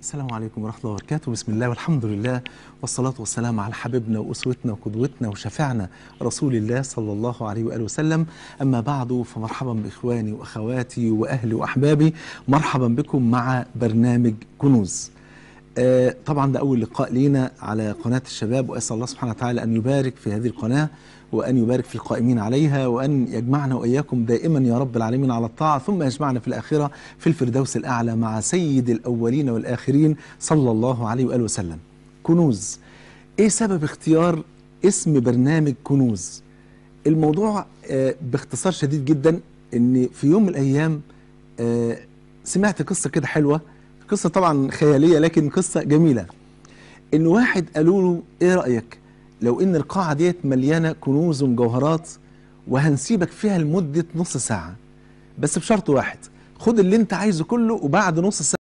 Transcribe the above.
السلام عليكم ورحمة الله وبركاته بسم الله والحمد لله والصلاة والسلام على حبيبنا وأسوتنا وقدوتنا وشفعنا رسول الله صلى الله عليه وآله وسلم أما بعد فمرحبا بإخواني وأخواتي وأهلي وأحبابي مرحبا بكم مع برنامج كنوز آه، طبعا ده أول لقاء لينا على قناة الشباب وأسأل الله سبحانه وتعالى أن يبارك في هذه القناة وأن يبارك في القائمين عليها وأن يجمعنا وإياكم دائما يا رب العالمين على الطاعة ثم يجمعنا في الآخرة في الفردوس الأعلى مع سيد الأولين والآخرين صلى الله عليه وآله وسلم كنوز إيه سبب اختيار اسم برنامج كنوز الموضوع آه، باختصار شديد جدا ان في يوم من الايام آه، سمعت قصه كده حلوه قصة طبعا خيالية لكن قصة جميلة إن واحد قالوا له إيه رأيك لو إن القاعة ديت مليانة كنوز ومجوهرات وهنسيبك فيها لمدة نص ساعة بس بشرط واحد خد اللي أنت عايزه كله وبعد نص ساعة